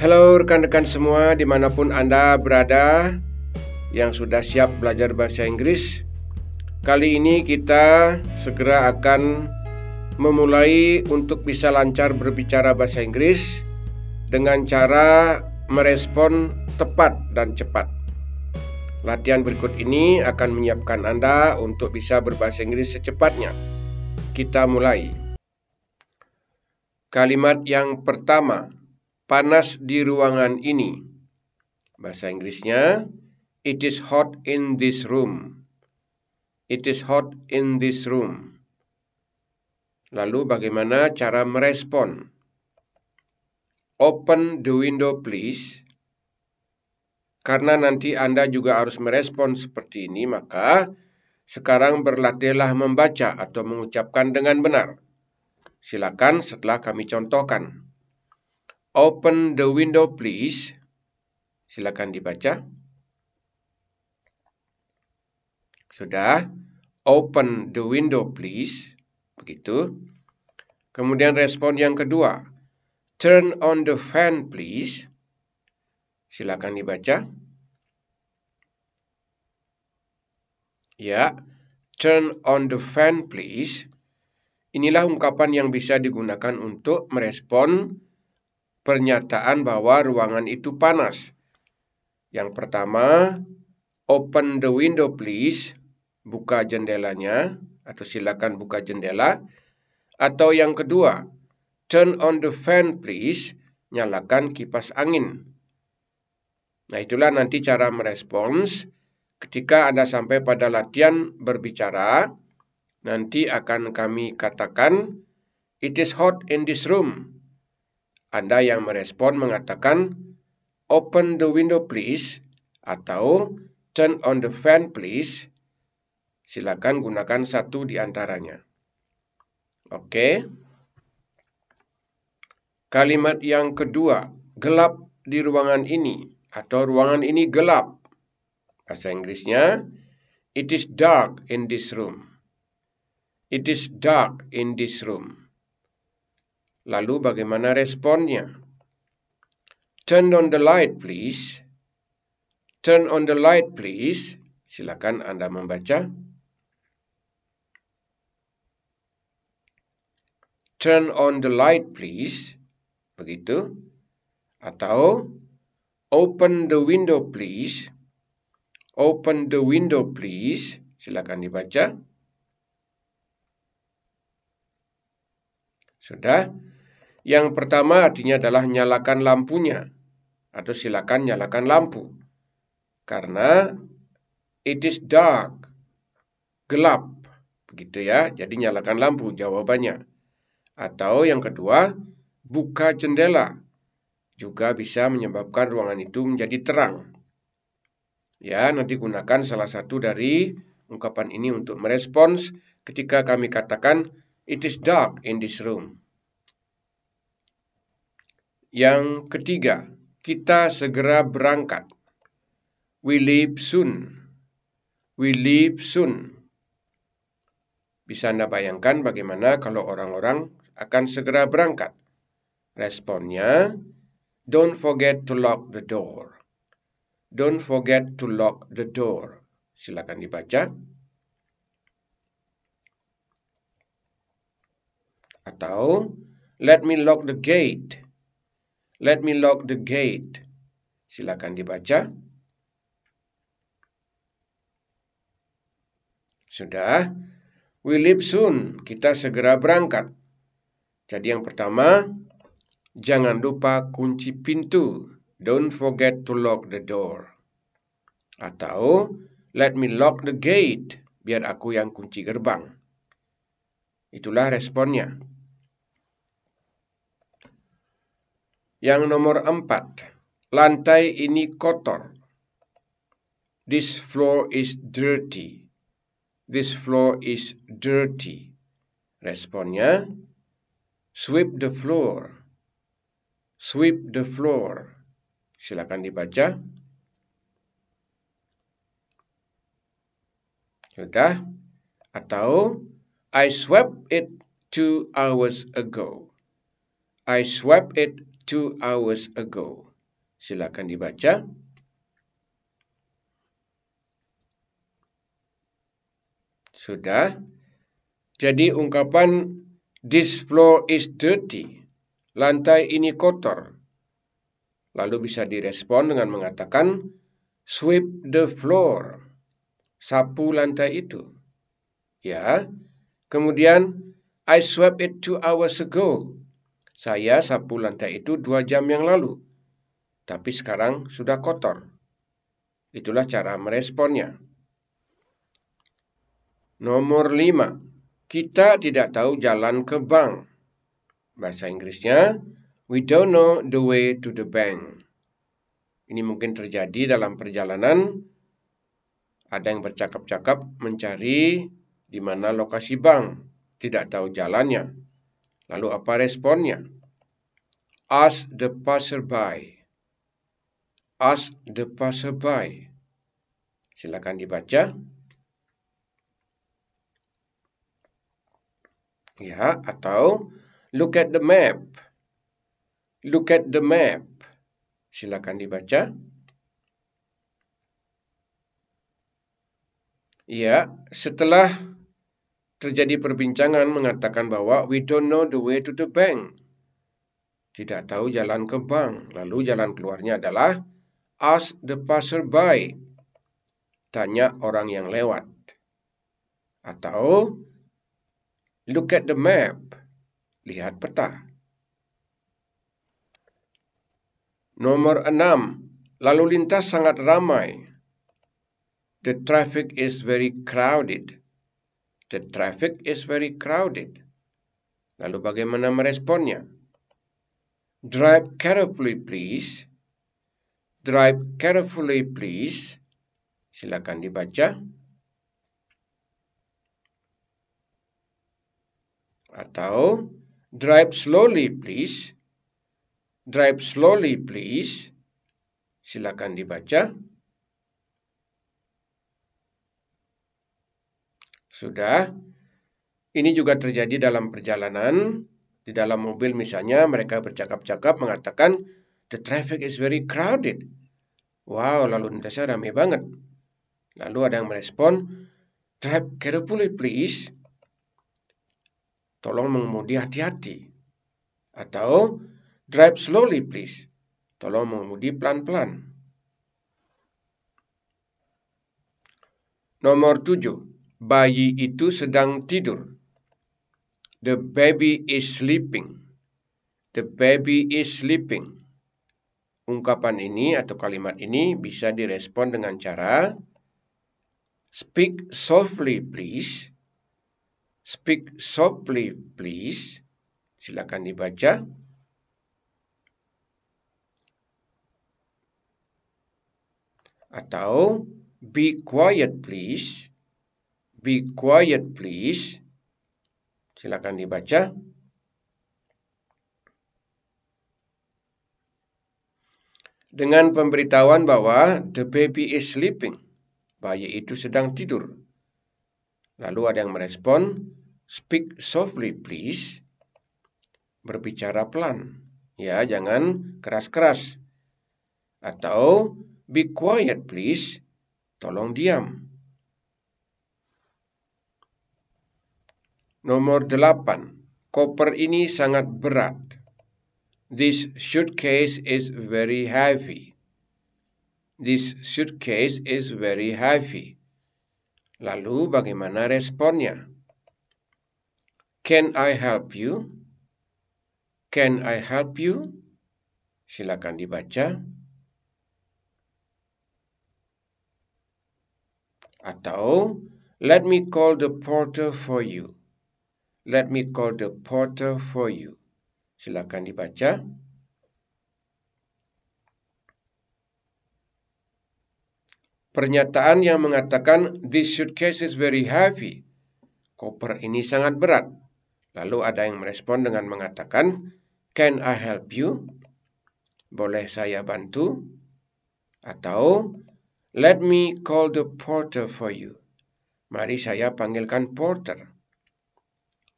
Halo rekan-rekan semua dimanapun Anda berada yang sudah siap belajar bahasa Inggris Kali ini kita segera akan memulai untuk bisa lancar berbicara bahasa Inggris dengan cara merespon tepat dan cepat Latihan berikut ini akan menyiapkan Anda untuk bisa berbahasa Inggris secepatnya Kita mulai Kalimat yang pertama panas di ruangan ini. Bahasa Inggrisnya, it is hot in this room. It is hot in this room. Lalu bagaimana cara merespon? Open the window please. Karena nanti Anda juga harus merespon seperti ini, maka sekarang berlatihlah membaca atau mengucapkan dengan benar. Silakan setelah kami contohkan. Open the window please. Silakan dibaca. Sudah. Open the window please. Begitu. Kemudian respon yang kedua. Turn on the fan please. Silakan dibaca. Ya. Turn on the fan please. Inilah ungkapan yang bisa digunakan untuk merespon pernyataan bahwa ruangan itu panas. Yang pertama, open the window please, buka jendelanya atau silakan buka jendela. Atau yang kedua, turn on the fan please, nyalakan kipas angin. Nah, itulah nanti cara merespons ketika Anda sampai pada latihan berbicara. Nanti akan kami katakan, "It is hot in this room." Anda yang merespon mengatakan open the window please atau turn on the fan please. Silakan gunakan satu di antaranya. Oke. Okay. Kalimat yang kedua, gelap di ruangan ini atau ruangan ini gelap. Bahasa Inggrisnya, it is dark in this room. It is dark in this room. Lalu bagaimana responnya? Turn on the light please. Turn on the light please. Silakan Anda membaca. Turn on the light please. Begitu. Atau open the window please. Open the window please. Silakan dibaca. Sudah. Yang pertama artinya adalah nyalakan lampunya atau silakan nyalakan lampu. Karena it is dark. Gelap. Begitu ya. Jadi nyalakan lampu jawabannya. Atau yang kedua, buka jendela. Juga bisa menyebabkan ruangan itu menjadi terang. Ya, nanti gunakan salah satu dari ungkapan ini untuk merespons ketika kami katakan it is dark in this room. Yang ketiga, kita segera berangkat. We leave soon. We leave soon. Bisa Anda bayangkan bagaimana kalau orang-orang akan segera berangkat? Responnya, don't forget to lock the door. Don't forget to lock the door. Silakan dibaca. Atau, let me lock the gate. Let me lock the gate. Silakan dibaca. Sudah. We leave soon. Kita segera berangkat. Jadi yang pertama, jangan lupa kunci pintu. Don't forget to lock the door. Atau, let me lock the gate. Biar aku yang kunci gerbang. Itulah responnya. Yang nomor empat, lantai ini kotor. This floor is dirty. This floor is dirty. Responnya, sweep the floor. Sweep the floor. Silakan dibaca. Sudah? Atau I swept it two hours ago. I swept it two hours ago. Silakan dibaca. Sudah. Jadi ungkapan this floor is dirty. Lantai ini kotor. Lalu bisa direspon dengan mengatakan sweep the floor. Sapu lantai itu. Ya. Kemudian I swept it two hours ago. Saya sapu lantai itu dua jam yang lalu, tapi sekarang sudah kotor. Itulah cara meresponnya. Nomor lima, Kita tidak tahu jalan ke bank. Bahasa Inggrisnya, we don't know the way to the bank. Ini mungkin terjadi dalam perjalanan. Ada yang bercakap-cakap mencari di mana lokasi bank, tidak tahu jalannya. Lalu apa responnya? Ask the passerby. Ask the passerby. Silakan dibaca. Ya, atau look at the map. Look at the map. Silakan dibaca. Ya, setelah terjadi perbincangan mengatakan bahwa we don't know the way to the bank. Tidak tahu jalan ke bank. Lalu jalan keluarnya adalah ask the passerby. Tanya orang yang lewat. Atau look at the map. Lihat peta. Nomor 6. Lalu lintas sangat ramai. The traffic is very crowded The traffic is very crowded. Lalu bagaimana meresponnya? Drive carefully please. Drive carefully please. Silakan dibaca. Atau drive slowly please. Drive slowly please. Silakan dibaca. Sudah. Ini juga terjadi dalam perjalanan. Di dalam mobil misalnya mereka bercakap-cakap mengatakan the traffic is very crowded. Wow, lalu lintasnya ramai banget. Lalu ada yang merespon, drive carefully please. Tolong mengemudi hati-hati. Atau drive slowly please. Tolong mengemudi pelan-pelan. Nomor tujuh. Bayi itu sedang tidur. The baby is sleeping. The baby is sleeping. Ungkapan ini atau kalimat ini bisa direspon dengan cara Speak softly please. Speak softly please. Silakan dibaca. Atau be quiet please. Be quiet please. Silakan dibaca. Dengan pemberitahuan bahwa the baby is sleeping. Bayi itu sedang tidur. Lalu ada yang merespon, speak softly please. Berbicara pelan. Ya, jangan keras-keras. Atau be quiet please. Tolong diam. Nomor delapan, koper ini sangat berat. This suitcase is very heavy. This suitcase is very heavy. Lalu bagaimana responnya? Can I help you? Can I help you? Silakan dibaca. Atau, let me call the porter for you. Let me call the porter for you. Silakan dibaca. Pernyataan yang mengatakan this suitcase is very heavy. Koper ini sangat berat. Lalu ada yang merespon dengan mengatakan can I help you? Boleh saya bantu? Atau let me call the porter for you. Mari saya panggilkan porter.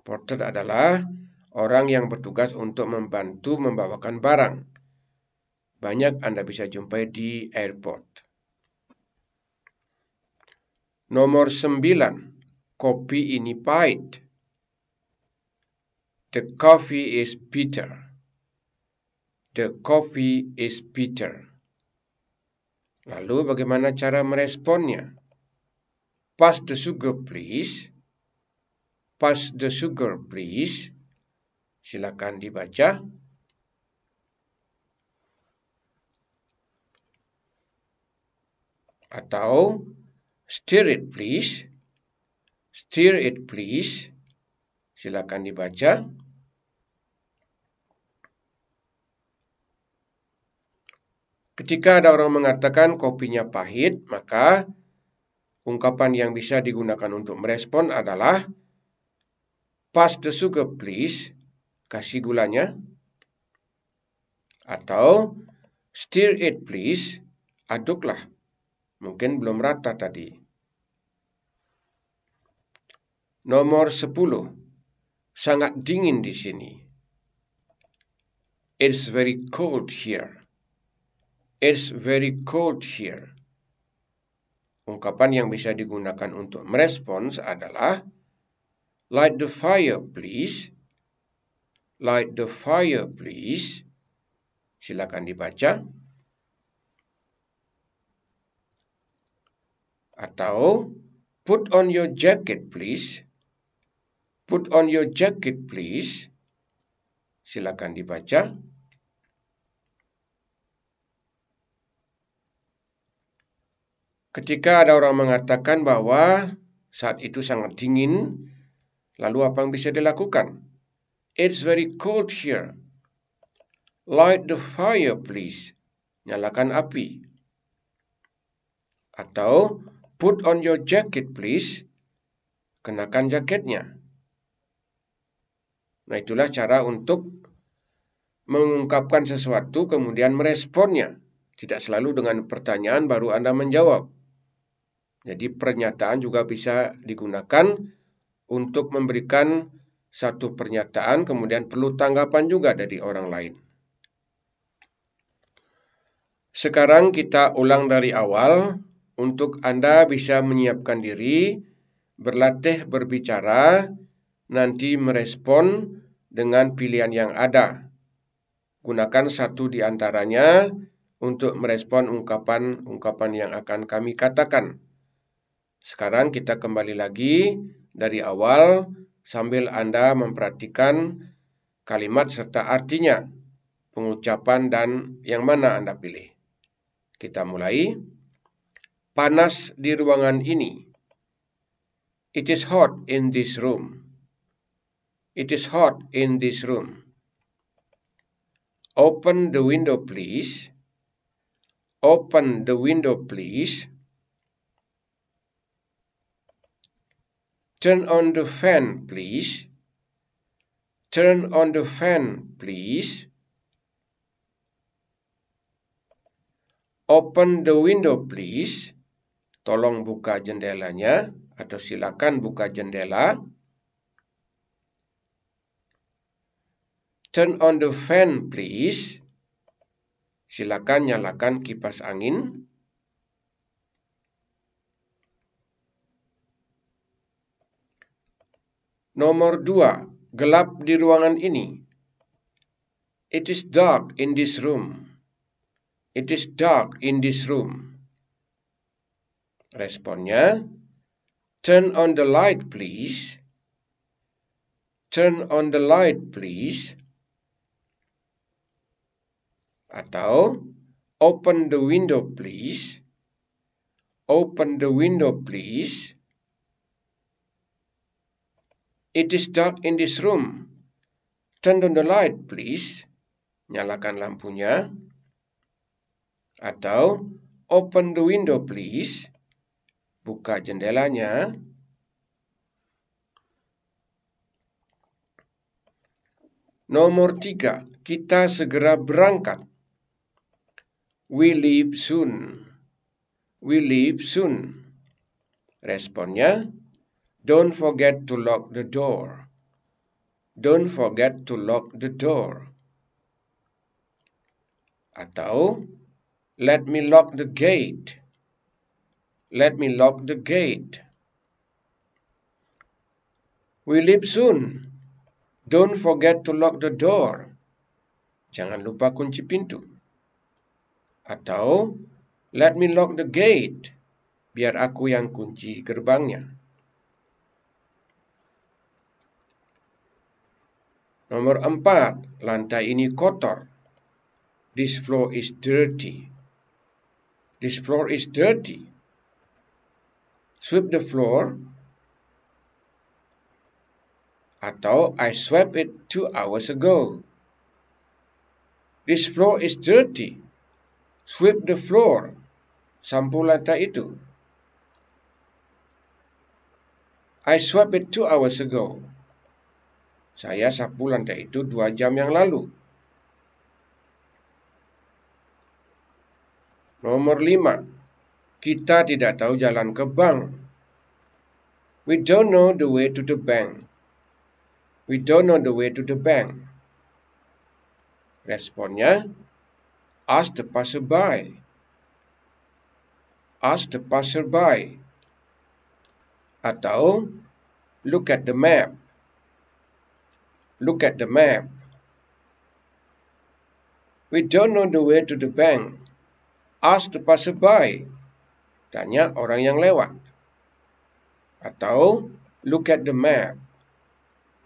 Porter adalah orang yang bertugas untuk membantu membawakan barang. Banyak Anda bisa jumpai di airport. Nomor 9. Kopi ini pahit. The coffee is bitter. The coffee is bitter. Lalu bagaimana cara meresponnya? Pass the sugar please. Pass the Sugar Please. Silakan dibaca. Atau Stir it please. Stir it please. Silakan dibaca. Ketika ada orang mengatakan kopinya pahit, maka ungkapan yang bisa digunakan untuk merespon adalah Pass the sugar please. Kasih gulanya. Atau stir it please. Aduklah. Mungkin belum rata tadi. Nomor 10. Sangat dingin di sini. It's very cold here. It's very cold here. Ungkapan yang bisa digunakan untuk merespons adalah Light the fire, please. Light the fire, please. Silakan dibaca. Atau put on your jacket, please. Put on your jacket, please. Silakan dibaca. Ketika ada orang mengatakan bahwa saat itu sangat dingin, Lalu apa yang bisa dilakukan? It's very cold here. Light the fire, please. Nyalakan api. Atau put on your jacket, please. Kenakan jaketnya. Nah, itulah cara untuk mengungkapkan sesuatu kemudian meresponnya. Tidak selalu dengan pertanyaan baru Anda menjawab. Jadi pernyataan juga bisa digunakan untuk memberikan satu pernyataan, kemudian perlu tanggapan juga dari orang lain. Sekarang kita ulang dari awal untuk Anda bisa menyiapkan diri, berlatih berbicara, nanti merespon dengan pilihan yang ada. Gunakan satu di antaranya untuk merespon ungkapan-ungkapan yang akan kami katakan. Sekarang kita kembali lagi dari awal sambil Anda memperhatikan kalimat serta artinya, pengucapan dan yang mana Anda pilih. Kita mulai. Panas di ruangan ini. It is hot in this room. It is hot in this room. Open the window please. Open the window please. Turn on the fan, please. Turn on the fan, please. Open the window, please. Tolong buka jendelanya atau silakan buka jendela. Turn on the fan, please. Silakan nyalakan kipas angin. Nomor dua, gelap di ruangan ini. It is dark in this room. It is dark in this room. Responnya, turn on the light please. Turn on the light please. Atau, open the window please. Open the window please. It is dark in this room. Turn on the light, please. Nyalakan lampunya. Atau open the window, please. Buka jendelanya. Nomor tiga, kita segera berangkat. We leave soon. We leave soon. Responnya, Don't forget to lock the door. Don't forget to lock the door. Atau let me lock the gate. Let me lock the gate. We leave soon. Don't forget to lock the door. Jangan lupa kunci pintu. Atau let me lock the gate. Biar aku yang kunci gerbangnya. Nomor empat, lantai ini kotor. This floor is dirty. This floor is dirty. Sweep the floor. Atau I swept it two hours ago. This floor is dirty. Sweep the floor. Sampu lantai itu. I swept it two hours ago. Saya sapu lantai itu dua jam yang lalu. Nomor lima, kita tidak tahu jalan ke bank. We don't know the way to the bank. We don't know the way to the bank. Responnya, ask the passerby. Ask the passerby. Atau, look at the map look at the map. We don't know the way to the bank. Ask the passerby. Tanya orang yang lewat. Atau look at the map.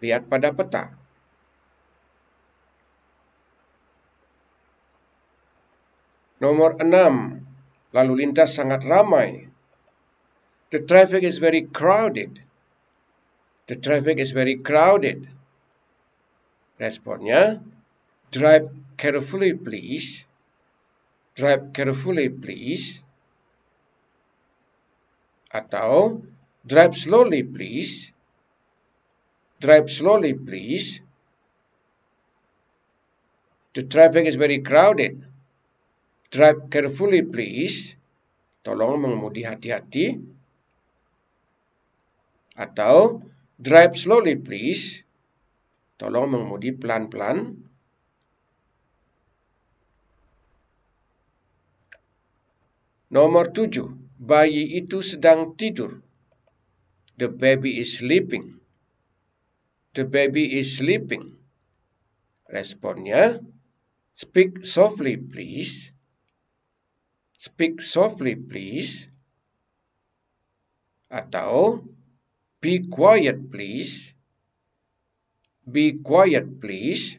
Lihat pada peta. Nomor 6. Lalu lintas sangat ramai. The traffic is very crowded. The traffic is very crowded. Responnya, drive carefully please. Drive carefully please. Atau drive slowly please. Drive slowly please. The traffic is very crowded. Drive carefully please. Tolong mengemudi hati-hati. Atau drive slowly please. Tolong mengemudi pelan-pelan. Nomor tujuh, bayi itu sedang tidur. The baby is sleeping. The baby is sleeping. Responnya, speak softly please. Speak softly please. Atau, be quiet please. Be quiet, please.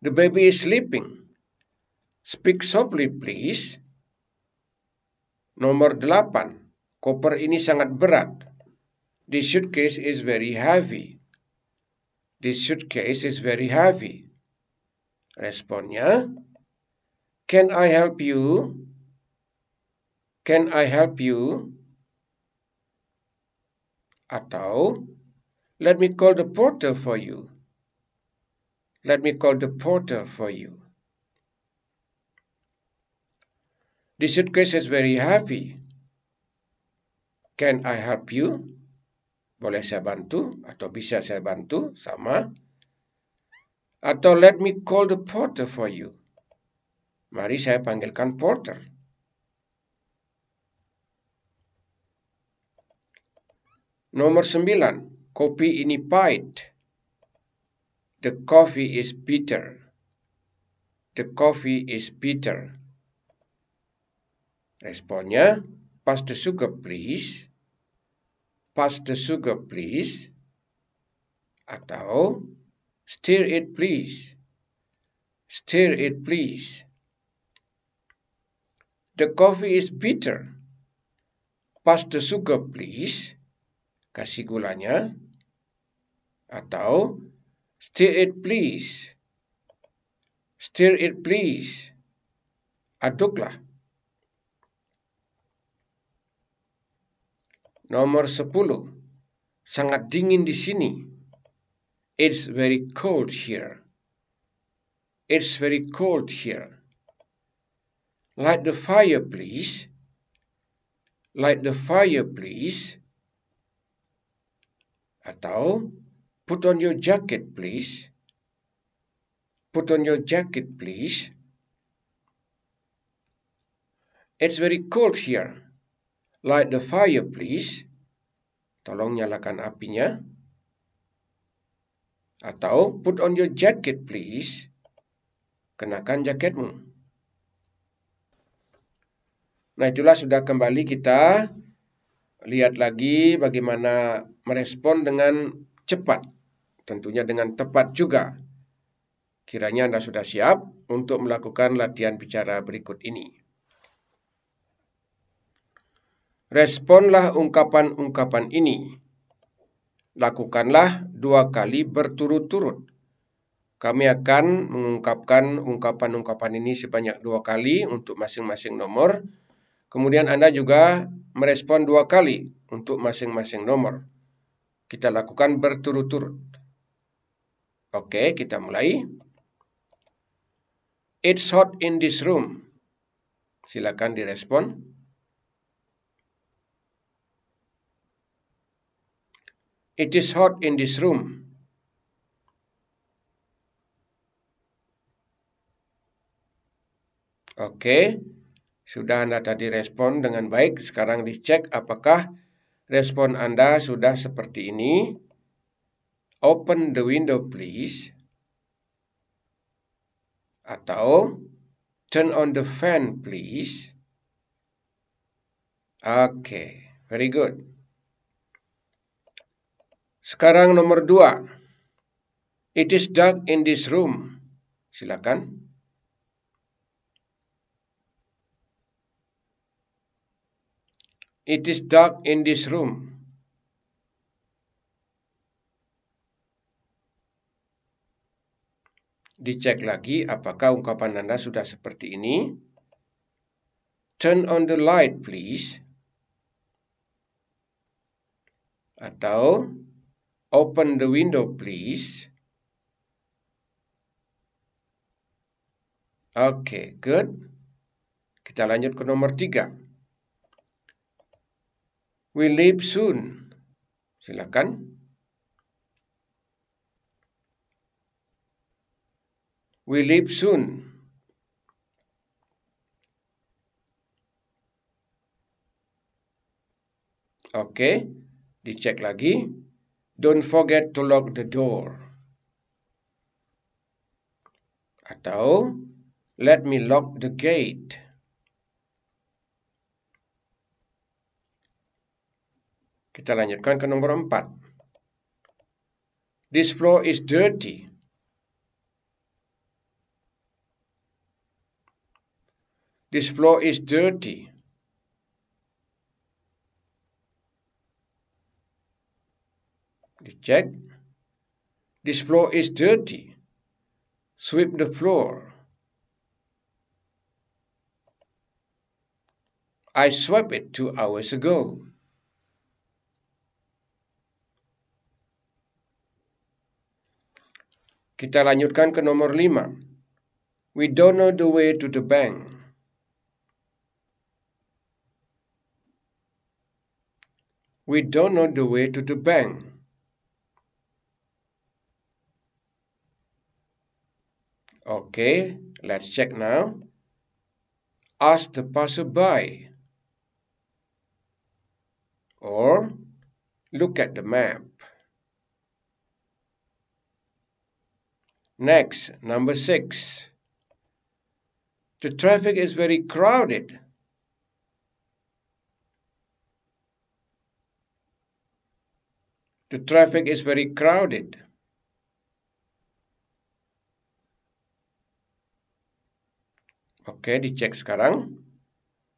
The baby is sleeping. Speak softly, please. Nomor delapan, Koper ini sangat berat. This suitcase is very heavy. This suitcase is very heavy. Responnya, Can I help you? Can I help you? Atau, Let me call the porter for you. Let me call the porter for you. The suitcase is very heavy. Can I help you? Boleh saya bantu atau bisa saya bantu sama. Atau let me call the porter for you. Mari saya panggilkan porter. Nomor sembilan. Kopi ini pahit. The coffee is bitter. The coffee is bitter. Responnya, pass the sugar please. Pass the sugar please. Atau, stir it please. Stir it please. The coffee is bitter. Pass the sugar please kasih gulanya atau stir it please stir it please aduklah nomor 10 sangat dingin di sini it's very cold here it's very cold here light the fire please light the fire please atau put on your jacket please. Put on your jacket please. It's very cold here. Light the fire please. Tolong nyalakan apinya. Atau put on your jacket please. Kenakan jaketmu. Nah itulah sudah kembali kita lihat lagi bagaimana merespon dengan cepat, tentunya dengan tepat juga. Kiranya Anda sudah siap untuk melakukan latihan bicara berikut ini. Responlah ungkapan-ungkapan ini. Lakukanlah dua kali berturut-turut. Kami akan mengungkapkan ungkapan-ungkapan ini sebanyak dua kali untuk masing-masing nomor Kemudian Anda juga merespon dua kali untuk masing-masing nomor. Kita lakukan berturut-turut. Oke, kita mulai. It's hot in this room. Silakan direspon. It is hot in this room. Oke. Sudah Anda tadi respon dengan baik, sekarang dicek apakah respon Anda sudah seperti ini. Open the window please. Atau turn on the fan please. Oke, okay, very good. Sekarang nomor dua. It is dark in this room. Silakan. It is dark in this room. Dicek lagi apakah ungkapan Anda sudah seperti ini. Turn on the light please. Atau open the window please. Oke, okay, good. Kita lanjut ke nomor tiga. We leave soon. Silakan. We leave soon. Oke, okay. dicek lagi. Don't forget to lock the door. Atau, let me lock the gate. Kita lanjutkan ke nomor 4. This floor is dirty. This floor is dirty. Dicek. This floor is dirty. Sweep the floor. I swept it two hours ago. Kita lanjutkan ke nomor 5. We don't know the way to the bank. We don't know the way to the bank. Okay, let's check now. Ask the passerby. Or look at the map. Next, number six. The traffic is very crowded. The traffic is very crowded. okay, dicek sekarang.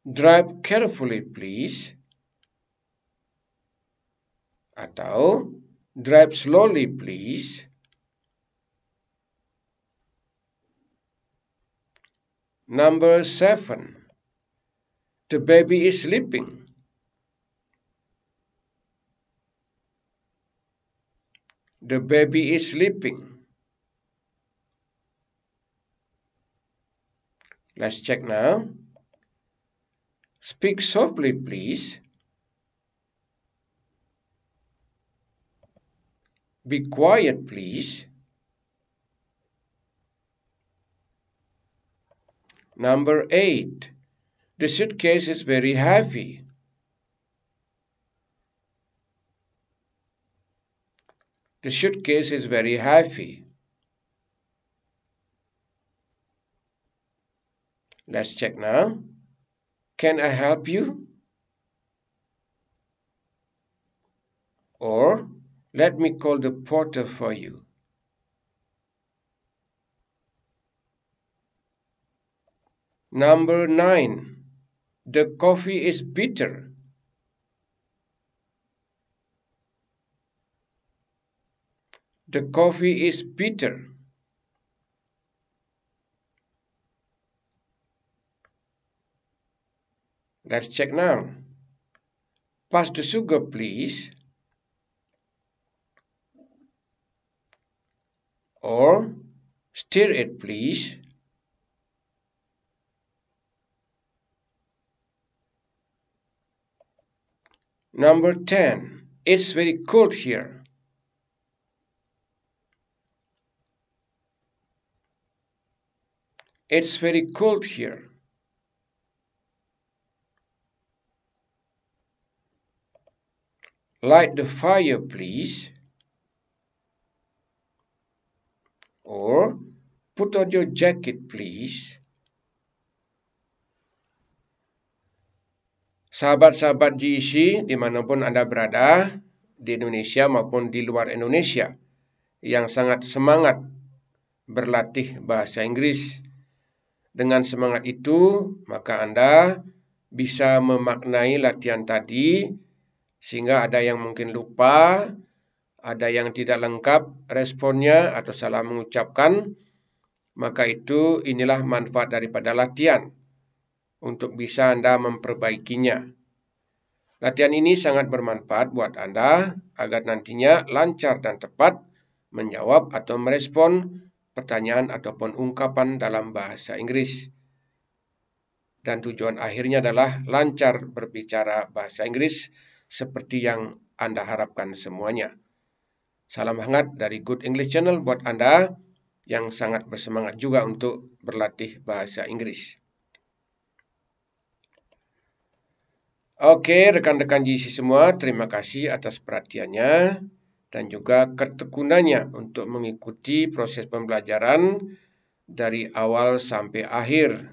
Drive carefully, please. Atau drive slowly, please. Number seven, the baby is sleeping. The baby is sleeping. Let's check now. Speak softly, please. Be quiet, please. Number 8. The suitcase is very heavy. The suitcase is very heavy. Let's check now. Can I help you? Or let me call the porter for you. Number nine, the coffee is bitter. The coffee is bitter. Let's check now. Pass the sugar, please. Or stir it, please. Number 10. It's very cold here. It's very cold here. Light the fire, please. Or put on your jacket, please. sahabat-sahabat GIC e dimanapun Anda berada, di Indonesia maupun di luar Indonesia, yang sangat semangat berlatih bahasa Inggris. Dengan semangat itu, maka Anda bisa memaknai latihan tadi, sehingga ada yang mungkin lupa, ada yang tidak lengkap responnya atau salah mengucapkan, maka itu inilah manfaat daripada latihan untuk bisa Anda memperbaikinya. Latihan ini sangat bermanfaat buat Anda agar nantinya lancar dan tepat menjawab atau merespon pertanyaan ataupun ungkapan dalam bahasa Inggris. Dan tujuan akhirnya adalah lancar berbicara bahasa Inggris seperti yang Anda harapkan semuanya. Salam hangat dari Good English Channel buat Anda yang sangat bersemangat juga untuk berlatih bahasa Inggris. Oke, rekan-rekan JC semua, terima kasih atas perhatiannya dan juga ketekunannya untuk mengikuti proses pembelajaran dari awal sampai akhir.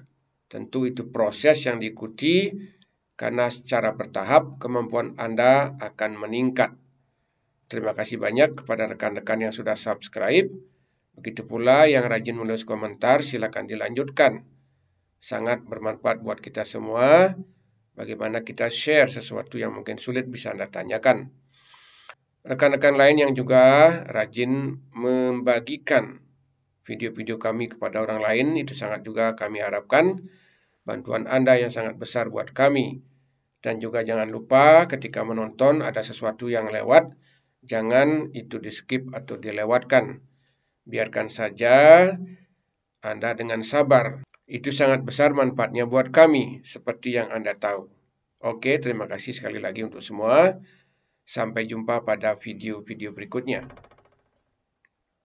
Tentu itu proses yang diikuti karena secara bertahap kemampuan Anda akan meningkat. Terima kasih banyak kepada rekan-rekan yang sudah subscribe. Begitu pula yang rajin menulis komentar silakan dilanjutkan. Sangat bermanfaat buat kita semua. Bagaimana kita share sesuatu yang mungkin sulit bisa Anda tanyakan. Rekan-rekan lain yang juga rajin membagikan video-video kami kepada orang lain itu sangat juga kami harapkan bantuan Anda yang sangat besar buat kami. Dan juga jangan lupa ketika menonton ada sesuatu yang lewat, jangan itu di skip atau dilewatkan. Biarkan saja Anda dengan sabar itu sangat besar manfaatnya buat kami, seperti yang Anda tahu. Oke, terima kasih sekali lagi untuk semua. Sampai jumpa pada video-video berikutnya.